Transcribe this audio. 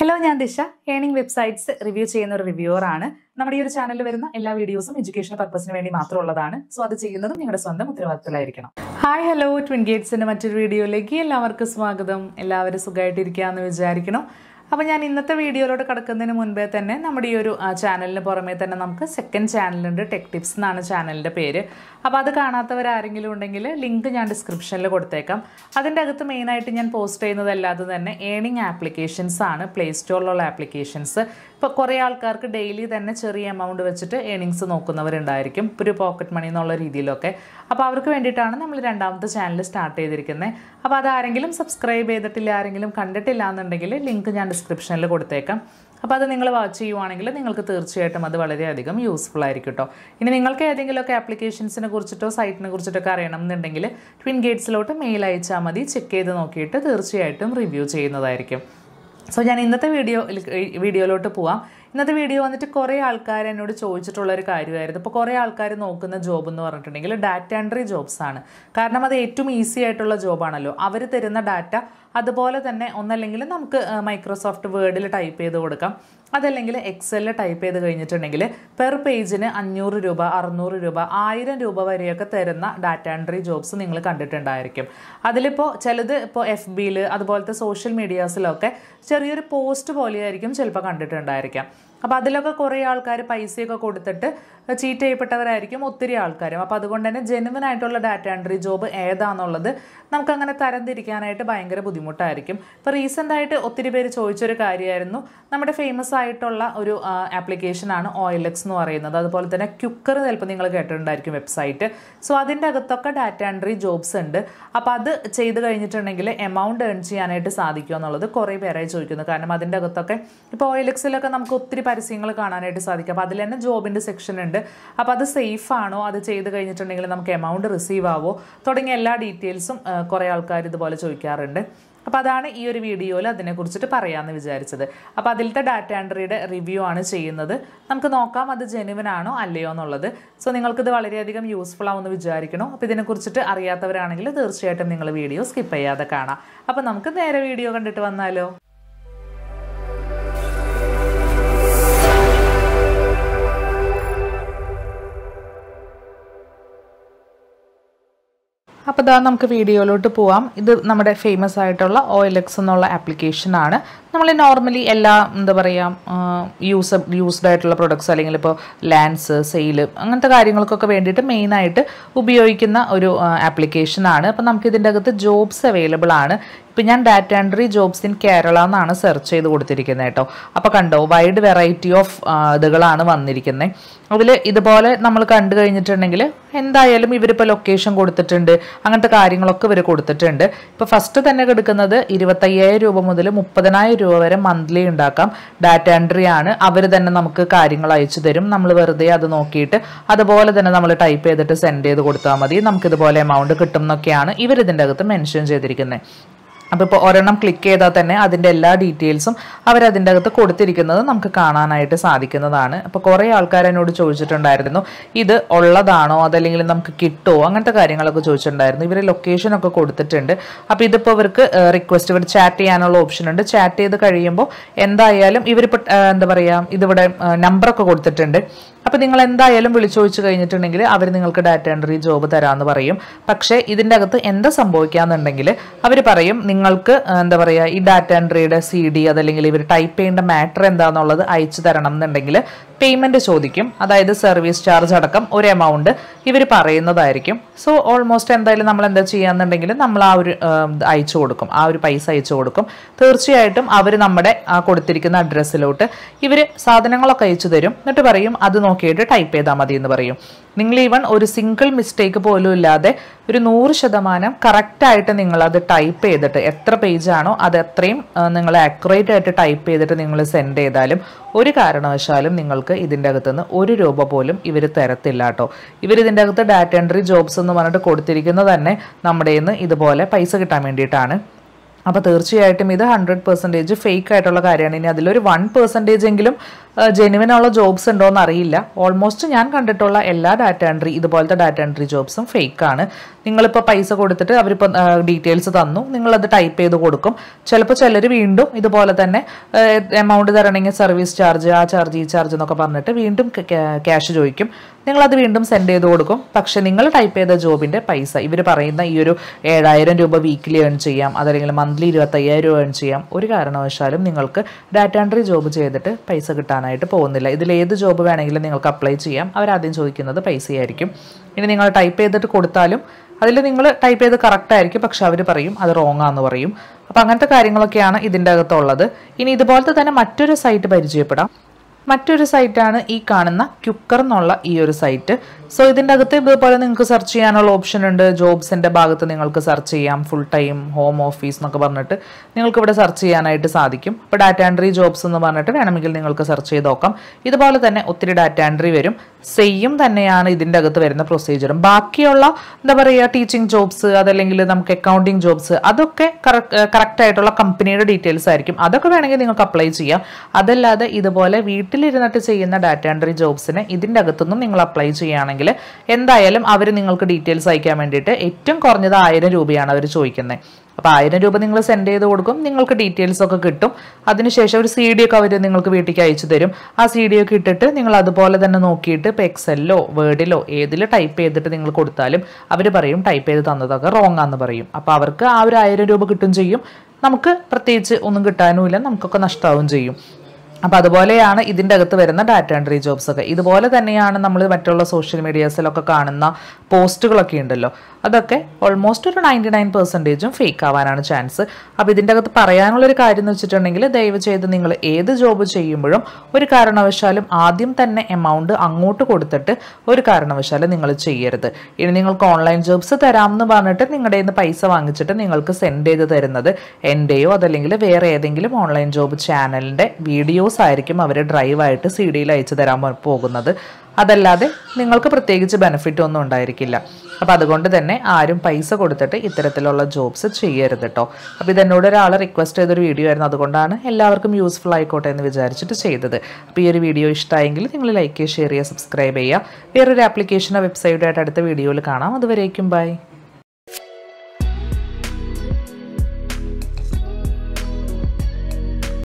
hello ഞാൻ ദിശ earning websites review ചെയ്യുന്ന ഒരു റിവ്യൂവറാണ് നമ്മുടെ ഈ ഒരു ചാനലിൽ വരുന്ന എല്ലാ വീഡിയോസും എഡ്യൂക്കേഷൻ പർപ്പസിന് വേണ്ടി മാത്രമുള്ളതാണ് സോ അത് ചെയ്യുന്നതും നിങ്ങളുടെ സ്വന്തം ഉത്തരവാദിത്തമായിരിക്കണം ഹായ് ഹലോ ട്വിൻ ഗേറ്റ്സിന്റെ മറ്റൊരു വീഡിയോയിലേക്ക് എല്ലാവർക്കും സ്വാഗതം എല്ലാവരും എന്ന് വിചാരിക്കണം അപ്പോൾ ഞാൻ ഇന്നത്തെ വീഡിയോയിലോട്ട് കിടക്കുന്നതിന് മുൻപേ തന്നെ നമ്മുടെ ഈ ഒരു ചാനലിന് പുറമേ തന്നെ നമുക്ക് സെക്കൻഡ് ചാനലുണ്ട് ടെക് ടിപ്സ് എന്നാണ് ചാനലിൻ്റെ പേര് അപ്പോൾ അത് കാണാത്തവരാരെങ്കിലും ഉണ്ടെങ്കിൽ ലിങ്ക് ഞാൻ ഡിസ്ക്രിപ്ഷനിൽ കൊടുത്തേക്കാം അതിൻ്റെ അകത്ത് മെയിനായിട്ട് ഞാൻ പോസ്റ്റ് ചെയ്യുന്നതല്ലാതെ തന്നെ ഏണിങ് ആപ്ലിക്കേഷൻസ് ആണ് പ്ലേ സ്റ്റോറിലുള്ള ആപ്ലിക്കേഷൻസ് ഇപ്പോൾ കുറേ ആൾക്കാർക്ക് ഡെയിലി തന്നെ ചെറിയ എമൗണ്ട് വെച്ചിട്ട് ഏണിങ്സ് നോക്കുന്നവരുണ്ടായിരിക്കും ഒരു പോക്കറ്റ് മണി എന്നുള്ള രീതിയിലൊക്കെ അപ്പോൾ അവർക്ക് വേണ്ടിയിട്ടാണ് നമ്മൾ രണ്ടാമത്തെ ചാനൽ സ്റ്റാർട്ട് ചെയ്തിരിക്കുന്നത് അപ്പോൾ അതാരെങ്കിലും സബ്സ്ക്രൈബ് ചെയ്തിട്ടില്ല ആരെങ്കിലും കണ്ടിട്ടില്ല എന്നുണ്ടെങ്കിൽ ലിങ്ക് ഞാൻ ഡിസ്ക്രിപ്ഷനിൽ കൊടുത്തേക്കാം അപ്പോൾ അത് നിങ്ങൾ വാച്ച് ചെയ്യുവാണെങ്കിൽ നിങ്ങൾക്ക് തീർച്ചയായിട്ടും അത് വളരെയധികം യൂസ്ഫുൾ ആയിരിക്കും കേട്ടോ ഇനി നിങ്ങൾക്ക് ഏതെങ്കിലുമൊക്കെ ആപ്ലിക്കേഷൻസിനെ കുറിച്ചിട്ടോ സൈറ്റിനെ കുറിച്ചിട്ടൊക്കെ അറിയണം എന്നുണ്ടെങ്കിൽ ട്വിൻ ഗേറ്റ്സിലോട്ട് മെയിൽ അയച്ചാൽ മതി ചെക്ക് ചെയ്ത് നോക്കിയിട്ട് തീർച്ചയായിട്ടും റിവ്യൂ ചെയ്യുന്നതായിരിക്കും സോ ഞാൻ ഇന്നത്തെ വീഡിയോ വീഡിയോയിലോട്ട് പോവാം ഇന്നത്തെ വീഡിയോ വന്നിട്ട് കുറേ ആൾക്കാർ എന്നോട് ചോദിച്ചിട്ടുള്ള ഒരു കാര്യമായിരുന്നു ഇപ്പോൾ കുറേ ആൾക്കാർ നോക്കുന്ന ജോബ് എന്ന് പറഞ്ഞിട്ടുണ്ടെങ്കിൽ ഡാറ്റ എൻട്രി ജോബ്സ് ആണ് കാരണം അത് ഏറ്റവും ഈസി ആയിട്ടുള്ള ജോബാണല്ലോ അവർ തരുന്ന ഡാറ്റ അതുപോലെ തന്നെ ഒന്നല്ലെങ്കിൽ നമുക്ക് മൈക്രോസോഫ്റ്റ് വേർഡിൽ ടൈപ്പ് ചെയ്ത് കൊടുക്കാം അതല്ലെങ്കിൽ എക്സലിൽ ടൈപ്പ് ചെയ്ത് കഴിഞ്ഞിട്ടുണ്ടെങ്കിൽ പെർ പേജിന് അഞ്ഞൂറ് രൂപ അറുന്നൂറ് രൂപ ആയിരം രൂപ വരെയൊക്കെ തരുന്ന ഡാറ്റ എൻട്രി ജോബ്സ് നിങ്ങൾ കണ്ടിട്ടുണ്ടായിരിക്കും അതിലിപ്പോൾ ചിലത് ഇപ്പോൾ എഫ് ബിയിൽ അതുപോലത്തെ സോഷ്യൽ മീഡിയാസിലൊക്കെ ചെറിയൊരു പോസ്റ്റ് പോലെയായിരിക്കും ചിലപ്പോൾ കണ്ടിട്ടുണ്ടായിരിക്കാം അപ്പോൾ അതിലൊക്കെ കുറേ ആൾക്കാർ പൈസയൊക്കെ കൊടുത്തിട്ട് ചീറ്റ് ചെയ്യപ്പെട്ടവരായിരിക്കും ഒത്തിരി ആൾക്കാരും അപ്പോൾ അതുകൊണ്ട് തന്നെ ജെനുവിൻ ആയിട്ടുള്ള ഡാറ്റ എൻട്രി ജോബ് ഏതാണെന്നുള്ളത് നമുക്കങ്ങനെ തരംതിരിക്കാനായിട്ട് ഭയങ്കര ബുദ്ധിമുട്ടായിരിക്കും ഇപ്പോൾ റീസെൻ്റ് ആയിട്ട് ഒത്തിരി പേര് ചോദിച്ചൊരു കാര്യമായിരുന്നു നമ്മുടെ ഫേമസ് ആയിട്ടുള്ള ഒരു ആപ്ലിക്കേഷനാണ് ഓയിൽ എക്സ് എന്ന് പറയുന്നത് അതുപോലെ തന്നെ ക്യുക്കർ ചിലപ്പോൾ നിങ്ങൾ കേട്ടിട്ടുണ്ടായിരിക്കും വെബ്സൈറ്റ് സോ അതിൻ്റെ അകത്തൊക്കെ ഡാറ്റ എൻട്രി ജോബ്സ് ഉണ്ട് അപ്പോൾ അത് ചെയ്ത് കഴിഞ്ഞിട്ടുണ്ടെങ്കിൽ എമൗണ്ട് ഏൺ ചെയ്യാനായിട്ട് സാധിക്കുമോ എന്നുള്ളത് കുറേ പേരായി ചോദിക്കുന്നു കാരണം അതിൻ്റെ അകത്തൊക്കെ ഇപ്പോൾ ഓയിൽ എക്സിലൊക്കെ നമുക്ക് ഒത്തിരി പരസ്യങ്ങൾ കാണാനായിട്ട് സാധിക്കും അപ്പോൾ അതിൽ തന്നെ ജോബിൻ്റെ സെക്ഷൻ ഉണ്ട് അപ്പോൾ അത് സേഫ് ആണോ അത് ചെയ്ത് കഴിഞ്ഞിട്ടുണ്ടെങ്കിൽ നമുക്ക് എമൗണ്ട് റിസീവ് ആവോ തുടങ്ങിയ എല്ലാ ഡീറ്റെയിൽസും കുറേ ആൾക്കാർ ഇതുപോലെ ചോദിക്കാറുണ്ട് അപ്പോൾ അതാണ് ഈ ഒരു വീഡിയോയിൽ അതിനെക്കുറിച്ചിട്ട് പറയാമെന്ന് വിചാരിച്ചത് അപ്പോൾ അതിലത്തെ ഡാറ്റ എൻട്രിയുടെ റിവ്യൂ ആണ് ചെയ്യുന്നത് നമുക്ക് നോക്കാം അത് ജെനുവൻ ആണോ അല്ലയോ എന്നുള്ളത് സോ നിങ്ങൾക്കിത് വളരെയധികം യൂസ്ഫുൾ ആവുമെന്ന് വിചാരിക്കണം അപ്പോൾ ഇതിനെക്കുറിച്ചിട്ട് അറിയാത്തവരാണെങ്കിൽ തീർച്ചയായിട്ടും നിങ്ങൾ വീഡിയോ സ്കിപ്പ് ചെയ്യാതെ കാണാം അപ്പോൾ നമുക്ക് നേരെ വീഡിയോ കണ്ടിട്ട് വന്നാലോ അപ്പോൾ ഇതാ നമുക്ക് വീഡിയോയിലോട്ട് പോവാം ഇത് നമ്മുടെ ഫേമസ് ആയിട്ടുള്ള ഓയിലെക്സ് എന്നുള്ള ആപ്ലിക്കേഷനാണ് നമ്മൾ നോർമലി എല്ലാ എന്താ പറയുക യൂസ് യൂസ്ഡ് ആയിട്ടുള്ള പ്രൊഡക്ട്സ് അല്ലെങ്കിൽ ഇപ്പോൾ ലാൻസ് സെയിൽ അങ്ങനത്തെ കാര്യങ്ങൾക്കൊക്കെ വേണ്ടിയിട്ട് മെയിനായിട്ട് ഉപയോഗിക്കുന്ന ഒരു ആപ്ലിക്കേഷനാണ് അപ്പോൾ നമുക്കിതിൻ്റെ അകത്ത് ജോബ്സ് അവൈലബിൾ ആണ് ഇപ്പം ഞാൻ data entry jobs in Kerala എന്നാണ് സെർച്ച് ചെയ്ത് കൊടുത്തിരിക്കുന്നത് കേട്ടോ അപ്പോൾ കണ്ടോ വൈഡ് വെറൈറ്റി ഓഫ് ഇതുകളാണ് വന്നിരിക്കുന്നത് അതിൽ ഇതുപോലെ നമ്മൾ കണ്ടു കഴിഞ്ഞിട്ടുണ്ടെങ്കിൽ എന്തായാലും ഇവരിപ്പോൾ ലൊക്കേഷൻ കൊടുത്തിട്ടുണ്ട് അങ്ങനത്തെ കാര്യങ്ങളൊക്കെ ഇവർ കൊടുത്തിട്ടുണ്ട് ഇപ്പോൾ ഫസ്റ്റ് തന്നെ കെടുക്കുന്നത് ഇരുപത്തയ്യായിരം രൂപ മുതൽ മുപ്പതിനായിരം രൂപ വരെ മന്ത്ലി ഉണ്ടാക്കാം ഡാറ്റ എൻട്രി ആണ് അവർ തന്നെ നമുക്ക് കാര്യങ്ങൾ അയച്ചു തരും നമ്മൾ വെറുതെ അത് നോക്കിയിട്ട് അതുപോലെ തന്നെ നമ്മൾ ടൈപ്പ് ചെയ്തിട്ട് സെൻഡ് ചെയ്ത് കൊടുത്താൽ മതി നമുക്കിതുപോലെ എമൗണ്ട് കിട്ടും എന്നൊക്കെയാണ് ഇതിൻ്റെ അകത്ത് മെൻഷൻ ചെയ്തിരിക്കുന്നത് അപ്പോൾ ഇപ്പോൾ ഒരെണ്ണം ക്ലിക്ക് ചെയ്താൽ തന്നെ അതിൻ്റെ എല്ലാ ഡീറ്റെയിൽസും അവരതിൻ്റെ അകത്ത് കൊടുത്തിരിക്കുന്നത് നമുക്ക് കാണാനായിട്ട് സാധിക്കുന്നതാണ് അപ്പോൾ കുറേ ആൾക്കാർ എന്നോട് ചോദിച്ചിട്ടുണ്ടായിരുന്നു ഇത് ഉള്ളതാണോ അതല്ലെങ്കിൽ നമുക്ക് കിട്ടുമോ അങ്ങനത്തെ കാര്യങ്ങളൊക്കെ ചോദിച്ചിട്ടുണ്ടായിരുന്നു ഇവർ ലൊക്കേഷനൊക്കെ കൊടുത്തിട്ടുണ്ട് അപ്പോൾ ഇതിപ്പോൾ ഇവർക്ക് റിക്വസ്റ്റ് ഇവർ ചാറ്റ് ചെയ്യാനുള്ള ഓപ്ഷൻ ഉണ്ട് ചാറ്റ് ചെയ്ത് കഴിയുമ്പോൾ എന്തായാലും ഇവരിപ്പോൾ എന്താ പറയുക ഇതിവിടെ നമ്പറൊക്കെ കൊടുത്തിട്ടുണ്ട് അപ്പോൾ നിങ്ങൾ എന്തായാലും വിളിച്ചോദിച്ചു കഴിഞ്ഞിട്ടുണ്ടെങ്കിൽ അവർ നിങ്ങൾക്ക് ഡാറ്റ എൻട്രി ജോബ് തരാമെന്ന് പറയും പക്ഷേ ഇതിൻ്റെ അകത്ത് എന്താ സംഭവിക്കാന്നുണ്ടെങ്കിൽ അവർ പറയും നിങ്ങൾക്ക് എന്താ പറയുക ഈ ഡാറ്റ എൻട്രിയുടെ സി ഡി അതല്ലെങ്കിൽ ഇവർ ടൈപ്പ് ചെയ്യേണ്ട മാറ്റർ എന്താണെന്നുള്ളത് അയച്ചു തരണം എന്നുണ്ടെങ്കിൽ പേയ്മെൻറ്റ് ചോദിക്കും അതായത് സർവീസ് ചാർജ് അടക്കം ഒരു എമൗണ്ട് ഇവർ പറയുന്നതായിരിക്കും സോ ഓൾമോസ്റ്റ് എന്തായാലും നമ്മൾ എന്താ ചെയ്യാന്നുണ്ടെങ്കിൽ നമ്മൾ ആ ഒരു അയച്ചു കൊടുക്കും ആ ഒരു പൈസ അയച്ചു കൊടുക്കും തീർച്ചയായിട്ടും അവർ നമ്മുടെ ആ കൊടുത്തിരിക്കുന്ന അഡ്രസ്സിലോട്ട് ഇവർ സാധനങ്ങളൊക്കെ അയച്ചു തരും എന്നിട്ട് പറയും അത് നോക്കിയിട്ട് ടൈപ്പ് ചെയ്താൽ മതി എന്ന് പറയും നിങ്ങൾ ഈവൺ ഒരു സിംഗിൾ മിസ്റ്റേക്ക് പോലും ഇല്ലാതെ ഒരു നൂറ് ശതമാനം കറക്റ്റായിട്ട് നിങ്ങളത് ടൈപ്പ് ചെയ്തിട്ട് എത്ര പേജാണോ അത് എത്രയും നിങ്ങൾ ആക്യുറേറ്റ് ആയിട്ട് ടൈപ്പ് ചെയ്തിട്ട് നിങ്ങൾ സെൻഡ് ചെയ്താലും ഒരു കാരണവശാലും നിങ്ങൾക്ക് ഇതിൻ്റെ അകത്തുനിന്ന് ഒരു രൂപ പോലും ഇവർ തരത്തില്ല കേട്ടോ ഇവരിതിൻ്റെ അകത്ത് ഡാറ്റ എൻട്രി ജോബ്സ് എന്ന് പറഞ്ഞിട്ട് കൊടുത്തിരിക്കുന്നത് തന്നെ നമ്മുടെ ഇതുപോലെ പൈസ കിട്ടാൻ വേണ്ടിയിട്ടാണ് അപ്പോൾ തീർച്ചയായിട്ടും ഇത് ഹൺഡ്രഡ് പെർസെൻറ്റേജ് ഫേക്ക് ആയിട്ടുള്ള കാര്യമാണ് ഇനി അതിലൊരു വൺ പെർസെൻറ്റേജ് എങ്കിലും ഉള്ള ജോബ്സ് ഉണ്ടോ എന്ന് അറിയില്ല ഓൾമോസ്റ്റ് ഞാൻ കണ്ടിട്ടുള്ള എല്ലാ ഡാറ്റ എൻട്രി ഇതുപോലത്തെ ഡാറ്റ എൻട്രി ജോബ്സും ഫേക്കാണ് നിങ്ങളിപ്പോൾ പൈസ കൊടുത്തിട്ട് അവരിപ്പോൾ ഡീറ്റെയിൽസ് തന്നു നിങ്ങളത് ടൈപ്പ് ചെയ്ത് കൊടുക്കും ചിലപ്പോൾ ചിലർ വീണ്ടും ഇതുപോലെ തന്നെ എമൗണ്ട് തരണമെങ്കിൽ സർവീസ് ചാർജ് ആ ചാർജ് ഈ ചാർജ് എന്നൊക്കെ പറഞ്ഞിട്ട് വീണ്ടും ക്യാഷ് ചോദിക്കും നിങ്ങളത് വീണ്ടും സെൻഡ് ചെയ്ത് കൊടുക്കും പക്ഷേ നിങ്ങൾ ടൈപ്പ് ചെയ്ത ജോബിൻ്റെ പൈസ ഇവർ പറയുന്ന ഈ ഒരു ഏഴായിരം രൂപ വീക്കിലി ഏൺ ചെയ്യാം അതല്ലെങ്കിൽ മന്ത്ലി ഇരുപത്തയ്യായിരം ഏൺ ചെയ്യാം ഒരു കാരണവശാലും നിങ്ങൾക്ക് ഡാറ്റ എൻട്രി ജോബ് ചെയ്തിട്ട് പൈസ കിട്ടാനായിട്ട് പോകുന്നില്ല ഇതിൽ ഏത് ജോബ് വേണമെങ്കിലും നിങ്ങൾക്ക് അപ്ലൈ ചെയ്യാം അവരാദ്യം ചോദിക്കുന്നത് പൈസയായിരിക്കും ഇനി നിങ്ങൾ ടൈപ്പ് ചെയ്തിട്ട് കൊടുത്താലും അതിൽ നിങ്ങൾ ടൈപ്പ് ചെയ്ത് കറക്റ്റായിരിക്കും ആയിരിക്കും പക്ഷെ അവർ പറയും അത് റോങ് ആണെന്ന് പറയും അപ്പോൾ അങ്ങനത്തെ കാര്യങ്ങളൊക്കെയാണ് ഇതിൻ്റെ അകത്തുള്ളത് ഇനി ഇതുപോലത്തെ തന്നെ മറ്റൊരു സൈറ്റ് പരിചയപ്പെടാം മറ്റൊരു സൈറ്റാണ് ഈ കാണുന്ന ക്യുക്കർ എന്നുള്ള ഈ ഒരു സൈറ്റ് സോ ഇതിൻ്റെ അകത്ത് ഇതുപോലെ നിങ്ങൾക്ക് സെർച്ച് ചെയ്യാനുള്ള ഓപ്ഷൻ ഉണ്ട് ജോബ്സിൻ്റെ ഭാഗത്ത് നിങ്ങൾക്ക് സെർച്ച് ചെയ്യാം ഫുൾ ടൈം ഹോം ഓഫീസ് എന്നൊക്കെ പറഞ്ഞിട്ട് നിങ്ങൾക്ക് ഇവിടെ സെർച്ച് ചെയ്യാനായിട്ട് സാധിക്കും ഇപ്പോൾ ഡാറ്റ എൻട്രി ജോബ്സ് എന്ന് പറഞ്ഞിട്ട് വേണമെങ്കിൽ നിങ്ങൾക്ക് സെർച്ച് ചെയ്ത് നോക്കാം ഇതുപോലെ തന്നെ ഒത്തിരി ഡാറ്റ ആൻഡ്രി വരും സെയിം തന്നെയാണ് ഇതിൻ്റെ അകത്ത് വരുന്ന പ്രൊസീജിയറും ബാക്കിയുള്ള എന്താ പറയുക ടീച്ചിങ് ജോബ്സ് അതല്ലെങ്കിൽ നമുക്ക് അക്കൗണ്ടിങ് ജോബ്സ് അതൊക്കെ കറക്റ്റ് ആയിട്ടുള്ള കമ്പനിയുടെ ഡീറ്റെയിൽസ് ആയിരിക്കും അതൊക്കെ വേണമെങ്കിൽ നിങ്ങൾക്ക് അപ്ലൈ ചെയ്യാം അതല്ലാതെ ഇതുപോലെ വീട്ടിൽ വീട്ടിലിരുന്നിട്ട് ചെയ്യുന്ന ഡാറ്റ എൻട്രി ജോബ്സിന് ഇതിൻ്റെ അകത്തുനിന്നും നിങ്ങൾ അപ്ലൈ ചെയ്യുകയാണെങ്കിൽ എന്തായാലും അവർ നിങ്ങൾക്ക് ഡീറ്റെയിൽസ് അയക്കാൻ വേണ്ടിയിട്ട് ഏറ്റവും കുറഞ്ഞത് ആയിരം രൂപയാണ് അവർ ചോദിക്കുന്നത് അപ്പോൾ ആയിരം രൂപ നിങ്ങൾ സെൻഡ് ചെയ്ത് കൊടുക്കും നിങ്ങൾക്ക് ഡീറ്റെയിൽസ് ഒക്കെ കിട്ടും അതിനുശേഷം ഒരു സി ഡി ഒക്കെ അവർ നിങ്ങൾക്ക് വീട്ടിലേക്ക് അയച്ചു തരും ആ സി ഡി ഒക്കെ ഇട്ടിട്ട് നിങ്ങൾ അതുപോലെ തന്നെ നോക്കിയിട്ട് ഇപ്പോൾ എക്സലിലോ വേർഡിലോ ഏതിൽ ടൈപ്പ് ചെയ്തിട്ട് നിങ്ങൾ കൊടുത്താലും അവർ പറയും ടൈപ്പ് ചെയ്ത് തന്നതൊക്കെ റോങ് ആണെന്ന് പറയും അപ്പോൾ അവർക്ക് ആ ഒരു ആയിരം രൂപ കിട്ടും ചെയ്യും നമുക്ക് പ്രത്യേകിച്ച് ഒന്നും കിട്ടാനുമില്ല നമുക്കൊക്കെ നഷ്ടമാവും ചെയ്യും അപ്പോൾ അതുപോലെയാണ് ഇതിൻ്റെ അകത്ത് വരുന്ന ഡാറ്റ എൻട്രി ജോബ്സ് ഒക്കെ ഇതുപോലെ തന്നെയാണ് നമ്മൾ മറ്റുള്ള സോഷ്യൽ മീഡിയാസിലൊക്കെ കാണുന്ന പോസ്റ്റുകളൊക്കെ ഉണ്ടല്ലോ അതൊക്കെ ഓൾമോസ്റ്റ് ഒരു നയൻറ്റി നയൻ പെർസെൻറ്റേജും ഫേക്ക് ആവാനാണ് ചാൻസ് അപ്പോൾ ഇതിൻ്റെ അകത്ത് പറയാനുള്ളൊരു കാര്യം എന്ന് വെച്ചിട്ടുണ്ടെങ്കിൽ ദയവ് ചെയ്ത് നിങ്ങൾ ഏത് ജോബ് ചെയ്യുമ്പോഴും ഒരു കാരണവശാലും ആദ്യം തന്നെ എമൗണ്ട് അങ്ങോട്ട് കൊടുത്തിട്ട് ഒരു കാരണവശാലും നിങ്ങൾ ചെയ്യരുത് ഇനി നിങ്ങൾക്ക് ഓൺലൈൻ ജോബ്സ് തരാമെന്ന് പറഞ്ഞിട്ട് നിങ്ങളുടെ നിന്ന് പൈസ വാങ്ങിച്ചിട്ട് നിങ്ങൾക്ക് സെൻഡ് ചെയ്ത് തരുന്നത് എൻ്റെയോ അതല്ലെങ്കിൽ വേറെ ഏതെങ്കിലും ഓൺലൈൻ ജോബ് ചാനലിൻ്റെ വീഡിയോ ന്യൂസ് ആയിരിക്കും അവർ ഡ്രൈവായിട്ട് സി ഡിയിൽ അയച്ചു തരാൻ പോകുന്നത് അതല്ലാതെ നിങ്ങൾക്ക് പ്രത്യേകിച്ച് ബെനിഫിറ്റ് ഒന്നും ഉണ്ടായിരിക്കില്ല അപ്പോൾ അതുകൊണ്ട് തന്നെ ആരും പൈസ കൊടുത്തിട്ട് ഇത്തരത്തിലുള്ള ജോബ്സ് ചെയ്യരുത് കേട്ടോ അപ്പോൾ ഇതെന്നോട് ഒരാൾ റിക്വസ്റ്റ് ചെയ്തൊരു വീഡിയോ ആയിരുന്നു അതുകൊണ്ടാണ് എല്ലാവർക്കും യൂസ്ഫുൾ ആയിക്കോട്ടെ എന്ന് വിചാരിച്ചിട്ട് ചെയ്തത് അപ്പോൾ ഈ ഒരു വീഡിയോ ഇഷ്ടമായെങ്കിൽ നിങ്ങൾ ലൈക്ക് ചെയ്യുക ഷെയർ ചെയ്യുക സബ്സ്ക്രൈബ് ചെയ്യുക വേറൊരു ആപ്ലിക്കേഷനോ വെബ്സൈറ്റോ ആയിട്ട് അടുത്ത വീഡിയോയിൽ കാണാം അതുവരേക്കും ബൈ